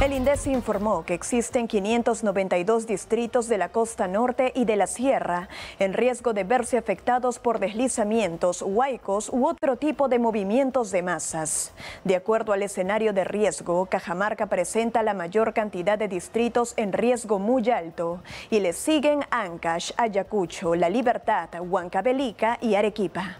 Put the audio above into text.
El INDES informó que existen 592 distritos de la costa norte y de la sierra en riesgo de verse afectados por deslizamientos, huaicos u otro tipo de movimientos de masas. De acuerdo al escenario de riesgo, Cajamarca presenta la mayor cantidad de distritos en riesgo muy alto y le siguen Ancash, Ayacucho, La Libertad, Huancavelica y Arequipa.